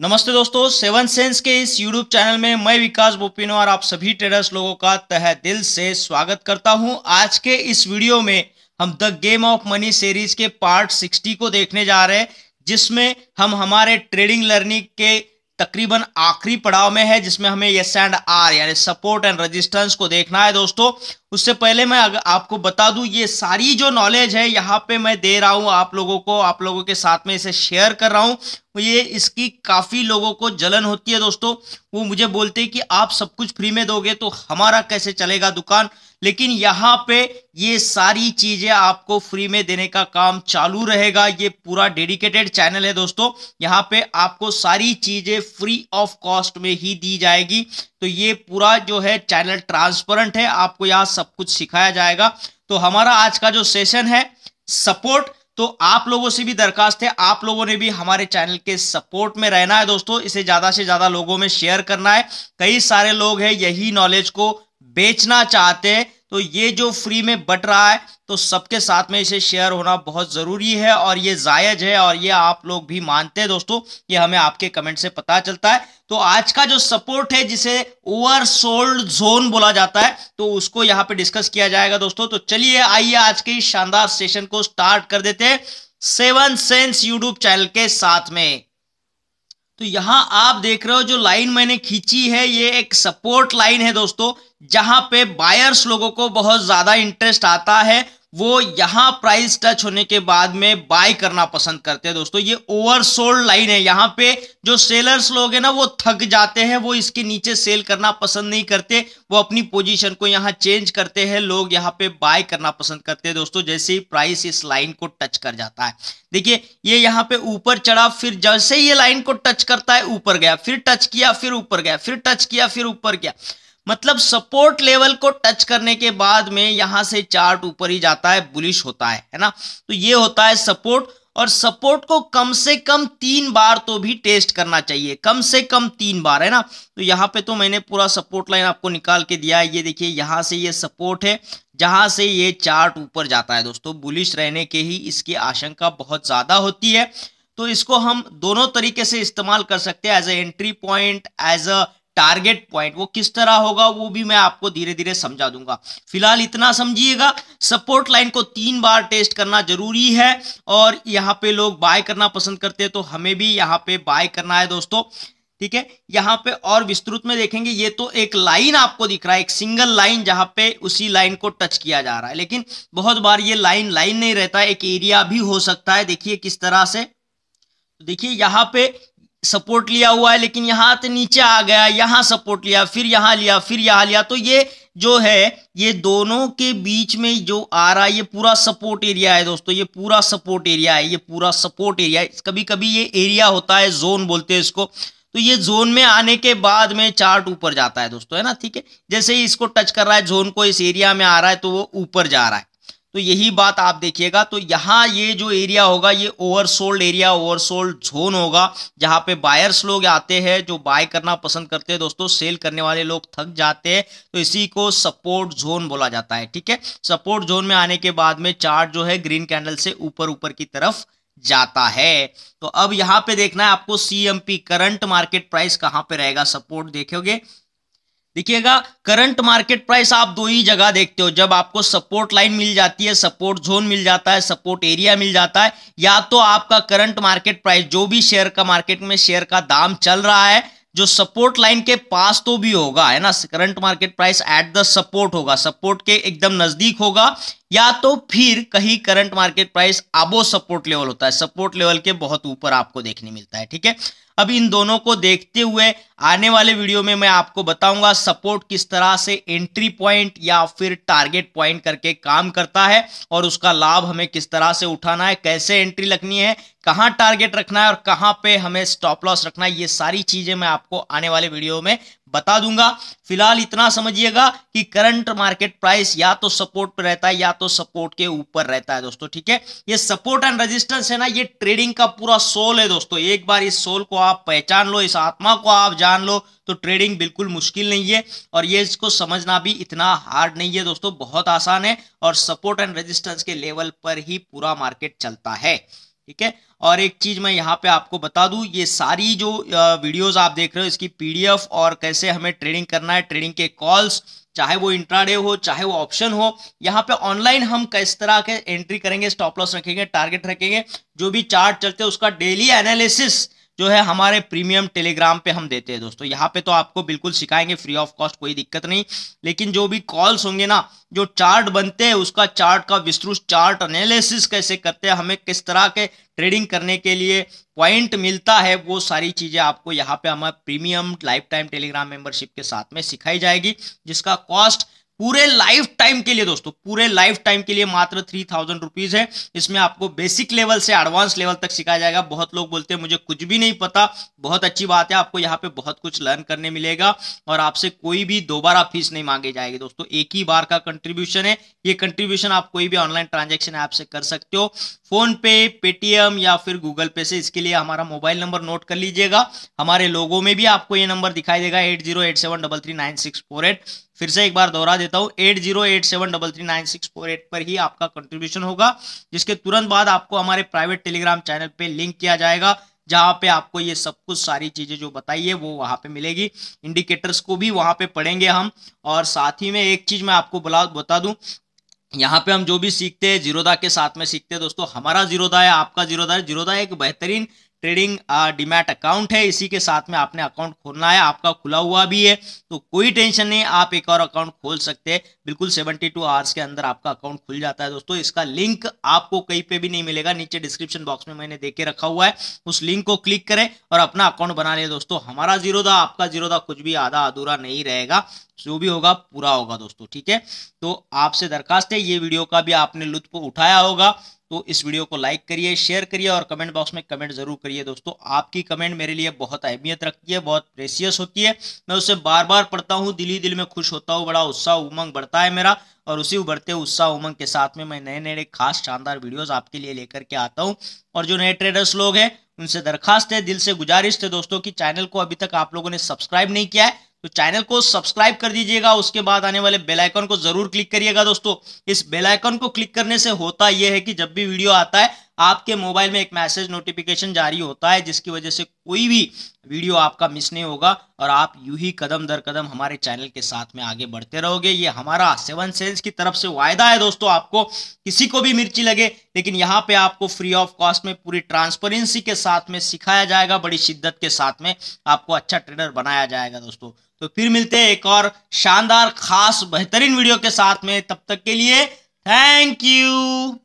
नमस्ते दोस्तों seven sense के इस यूट्यूब चैनल में मैं विकास बोपिनो और आप सभी ट्रेडर्स लोगों का तह दिल से स्वागत करता हूं आज के इस वीडियो में हम the game of money series के पार्ट 60 को देखने जा रहे हैं जिसमें हम हमारे ट्रेडिंग लर्निंग के तकरीबन आखिरी पड़ाव में है जिसमें हमें यस एंड आर यानी सपोर्ट एंड रजिस्टेंस को देखना है दोस्तों उससे पहले मैं आपको बता दूं ये सारी जो नॉलेज है यहाँ पे मैं दे रहा हूँ आप लोगों को आप लोगों के साथ में इसे शेयर कर रहा हूँ ये इसकी काफ़ी लोगों को जलन होती है दोस्तों वो मुझे बोलते हैं कि आप सब कुछ फ्री में दोगे तो हमारा कैसे चलेगा दुकान लेकिन यहाँ पे ये सारी चीज़ें आपको फ्री में देने का काम चालू रहेगा ये पूरा डेडिकेटेड चैनल है दोस्तों यहाँ पे आपको सारी चीज़ें फ्री ऑफ कॉस्ट में ही दी जाएगी तो ये पूरा जो है चैनल ट्रांसपेरेंट है आपको यहाँ सब सब कुछ सिखाया जाएगा तो हमारा आज का जो सेशन है सपोर्ट तो आप लोगों से भी दरखास्त है आप लोगों ने भी हमारे चैनल के सपोर्ट में रहना है दोस्तों इसे ज़्यादा से ज़्यादा लोगों में शेयर करना है कई सारे लोग हैं यही नॉलेज को बेचना चाहते हैं तो ये जो फ्री में बट रहा है तो सबके साथ में इसे शेयर होना बहुत ज़रूरी है और ये जायज है और ये आप लोग भी मानते हैं दोस्तों ये हमें आपके कमेंट से पता चलता है तो आज का जो सपोर्ट है जिसे ओवर सोल्ड जोन बोला जाता है तो उसको यहाँ पे डिस्कस किया जाएगा दोस्तों तो चलिए आइए आज के इस शानदार सेशन को स्टार्ट कर देते हैं सेवन सेंस यूट्यूब चैनल के साथ में तो यहां आप देख रहे हो जो लाइन मैंने खींची है ये एक सपोर्ट लाइन है दोस्तों जहां पे बायर्स लोगों को बहुत ज्यादा इंटरेस्ट आता है वो यहां प्राइस टच होने के बाद में बाय करना पसंद करते हैं दोस्तों ये ओवरसोल्ड लाइन है यहां पे जो सेलर्स लोग हैं ना वो थक जाते हैं वो इसके नीचे सेल करना पसंद नहीं करते वो अपनी पोजीशन को यहां चेंज करते हैं लोग यहां पे बाय करना पसंद करते हैं दोस्तों जैसे ही प्राइस इस लाइन को टच कर जाता है देखिए ये यहाँ पे ऊपर चढ़ा फिर जैसे ही ये लाइन को टच करता है ऊपर गया फिर टच किया फिर ऊपर गया फिर टच किया फिर ऊपर गया मतलब सपोर्ट लेवल को टच करने के बाद में यहाँ से चार्ट ऊपर ही जाता है बुलिश होता है है ना तो ये होता है सपोर्ट और सपोर्ट को कम से कम तीन बार तो भी टेस्ट करना चाहिए कम से कम तीन बार है ना तो यहाँ पे तो मैंने पूरा सपोर्ट लाइन आपको निकाल के दिया है ये देखिए यहाँ से ये सपोर्ट है जहाँ से ये चार्ट ऊपर जाता है दोस्तों बुलिश रहने के ही इसकी आशंका बहुत ज़्यादा होती है तो इसको हम दोनों तरीके से इस्तेमाल कर सकते हैं as a entry point as a target point वो किस तरह होगा वो भी मैं आपको धीरे धीरे समझा दूंगा फिलहाल इतना समझिएगा सपोर्ट लाइन को तीन बार टेस्ट करना जरूरी है और यहाँ पे लोग बाय करना पसंद करते हैं तो हमें भी यहाँ पे बाय करना है दोस्तों ठीक है यहाँ पे और विस्तृत में देखेंगे ये तो एक लाइन आपको दिख रहा है एक सिंगल लाइन जहां पे उसी लाइन को टच किया जा रहा है लेकिन बहुत बार ये लाइन लाइन नहीं रहता एक एरिया भी हो सकता है देखिए किस तरह से देखिए यहाँ पे सपोर्ट लिया हुआ है लेकिन यहाँ तो नीचे आ गया यहाँ सपोर्ट लिया फिर यहाँ लिया फिर यहाँ लिया तो ये जो है ये दोनों के बीच में जो आ रहा है ये पूरा सपोर्ट एरिया है दोस्तों ये पूरा सपोर्ट एरिया है ये पूरा सपोर्ट एरिया है कभी कभी ये एरिया होता है जोन बोलते हैं इसको तो ये जोन में आने के बाद में चार्ट ऊपर जाता है दोस्तों है ना ठीक है जैसे ही इसको टच कर रहा है जोन को इस एरिया में आ रहा है तो वो ऊपर जा रहा है तो यही बात आप देखिएगा तो यहाँ ये जो एरिया होगा ये ओवरसोल्ड एरिया ओवरसोल्ड जोन होगा जहाँ पे बायर्स लोग आते हैं जो बाय करना पसंद करते हैं दोस्तों सेल करने वाले लोग थक जाते हैं तो इसी को सपोर्ट जोन बोला जाता है ठीक है सपोर्ट जोन में आने के बाद में चार्ट जो है ग्रीन कैंडल से ऊपर ऊपर की तरफ जाता है तो अब यहाँ पे देखना है आपको सीएमपी करंट मार्केट प्राइस कहाँ पे रहेगा सपोर्ट देखोगे देखिएगा करंट मार्केट प्राइस आप दो ही जगह देखते हो जब आपको सपोर्ट लाइन मिल जाती है सपोर्ट जोन मिल जाता है सपोर्ट एरिया मिल जाता है या तो आपका करंट मार्केट प्राइस जो भी शेयर का मार्केट में शेयर का दाम चल रहा है जो सपोर्ट लाइन के पास तो भी होगा है ना current market price at the support होगा सपोर्ट के एकदम नजदीक होगा या तो फिर कहीं current market price above support level होता है सपोर्ट लेवल के बहुत ऊपर आपको देखने मिलता है ठीक है अब इन दोनों को देखते हुए आने वाले वीडियो में मैं आपको बताऊंगा सपोर्ट किस तरह से एंट्री पॉइंट या फिर टारगेट पॉइंट करके काम करता है और उसका लाभ हमें किस तरह से उठाना है कैसे एंट्री लगनी है कहाँ टारगेट रखना है और कहाँ पे हमें स्टॉप लॉस रखना है ये सारी चीज़ें मैं आपको आने वाले वीडियो में बता दूंगा फिलहाल इतना समझिएगा कि करंट मार्केट प्राइस या तो सपोर्ट पर रहता है या तो सपोर्ट के ऊपर रहता है दोस्तों ठीक है ये सपोर्ट एंड रेजिस्टेंस है ना ये ट्रेडिंग का पूरा सोल है दोस्तों एक बार इस सोल को आप पहचान लो इस आत्मा को आप जान लो तो ट्रेडिंग बिल्कुल मुश्किल नहीं है और ये इसको समझना भी इतना हार्ड नहीं है दोस्तों बहुत आसान है और सपोर्ट एंड रेजिस्टेंस के लेवल पर ही पूरा मार्केट चलता है ठीक है और एक चीज मैं यहाँ पे आपको बता दू ये सारी जो वीडियोज आप देख रहे हो इसकी पीडीएफ और कैसे हमें ट्रेडिंग करना है ट्रेडिंग के कॉल्स चाहे वो इंट्राडे हो चाहे वो ऑप्शन हो यहाँ पे ऑनलाइन हम किस तरह के एंट्री करेंगे स्टॉप लॉस रखेंगे टारगेट रखेंगे जो भी चार्ट चलते हैं उसका डेली एनालिसिस जो है हमारे प्रीमियम टेलीग्राम पे हम देते हैं दोस्तों यहाँ पे तो आपको बिल्कुल सिखाएंगे फ्री ऑफ कॉस्ट कोई दिक्कत नहीं लेकिन जो भी कॉल्स होंगे ना जो चार्ट बनते हैं उसका चार्ट का विस्तृत चार्ट एनालिसिस कैसे करते हैं हमें किस तरह के ट्रेडिंग करने के लिए पॉइंट मिलता है वो सारी चीज़ें आपको यहाँ पे हमारे premium life time Telegram membership के साथ में सिखाई जाएगी जिसका कॉस्ट पूरे लाइफ टाइम के लिए दोस्तों पूरे लाइफ टाइम के लिए मात्र थ्री थाउजेंड रुपीज है इसमें आपको बेसिक लेवल से एडवांस लेवल तक सिखाया जाएगा बहुत लोग बोलते हैं मुझे कुछ भी नहीं पता बहुत अच्छी बात है आपको यहाँ पे बहुत कुछ लर्न करने मिलेगा और आपसे कोई भी दोबारा फीस नहीं मांगी जाएगी दोस्तों एक ही बार का कंट्रीब्यूशन है ये कंट्रीब्यूशन आप कोई भी ऑनलाइन ट्रांजेक्शन ऐप से कर सकते हो फोन पे पेटीएम या फिर गूगल पे से इसके लिए हमारा मोबाइल नंबर नोट कर लीजिएगा हमारे लोगों में भी आपको ये नंबर दिखाई देगा eight zero eight seven double three nine six four eight फिर से एक बार दोहरा देता हूँ eight zero eight seven double three nine six four eight पर ही आपका कंट्रीब्यूशन होगा जिसके तुरंत बाद आपको हमारे प्राइवेट टेलीग्राम चैनल पे लिंक किया जाएगा जहाँ पे आपको ये सब कुछ सारी चीज़ें जो बताई है वो वहाँ पे मिलेगी इंडिकेटर्स को भी वहाँ पे पढ़ेंगे हम और साथ ही में एक चीज़ मैं आपको बुला बता दूँ यहाँ पे हम जो भी सीखते हैं जीरोदा के साथ में सीखते हैं दोस्तों हमारा जीरोदा है आपका जीरोदा है जीरोदा एक बेहतरीन ट्रेडिंग डिमैट अकाउंट है इसी के साथ में आपने अकाउंट खोलना है आपका खुला हुआ भी है तो कोई टेंशन नहीं आप एक और अकाउंट खोल सकते हैं बिल्कुल 72 आवर्स के अंदर आपका अकाउंट खुल जाता है दोस्तों इसका लिंक आपको कहीं पे भी नहीं मिलेगा नीचे डिस्क्रिप्शन बॉक्स में मैंने देके रखा हुआ है उस लिंक को क्लिक करें और अपना अकाउंट बना लिया दोस्तों हमारा जीरो था आपका जीरो था कुछ भी आधा अधूरा नहीं रहेगा जो भी होगा पूरा होगा दोस्तों ठीक है तो आपसे दरखास्त है ये वीडियो का भी आपने लुत्फ उठाया होगा तो इस वीडियो को लाइक करिए शेयर करिए और कमेंट बॉक्स में कमेंट जरूर करिए दोस्तों आपकी कमेंट मेरे लिए बहुत अहमियत रखती है बहुत प्रेसियस होती है मैं उसे बार बार पढ़ता हूँ दिली दिल में खुश होता हूँ बड़ा उत्साह उमंग बढ़ता है मेरा और उसी उभरते उत्साह उमंग के साथ में मैं नए नए खास शानदार वीडियोज आपके लिए लेकर के आता हूँ और जो नए ट्रेडर्स लोग हैं उनसे दरखास्त है दिल से गुजारिश थे दोस्तों की चैनल को अभी तक आप लोगों ने सब्सक्राइब नहीं किया है तो चैनल को सब्सक्राइब कर दीजिएगा उसके बाद आने वाले बेल आइकन को जरूर क्लिक करिएगा दोस्तों इस बेल आइकन को क्लिक करने से होता यह है कि जब भी वीडियो आता है आपके मोबाइल में एक मैसेज नोटिफिकेशन जारी होता है जिसकी वजह से कोई भी वीडियो आपका मिस नहीं होगा और आप यू ही कदम दर कदम हमारे चैनल के साथ में आगे बढ़ते रहोगे ये हमारा सेवन सेंस की तरफ से वायदा है दोस्तों आपको किसी को भी मिर्ची लगे लेकिन यहाँ पे आपको फ्री ऑफ कॉस्ट में पूरी ट्रांसपेरेंसी के साथ में सिखाया जाएगा बड़ी शिद्दत के साथ में आपको अच्छा ट्रेडर बनाया जाएगा दोस्तों तो फिर मिलते हैं एक और शानदार खास बेहतरीन वीडियो के साथ में तब तक के लिए थैंक यू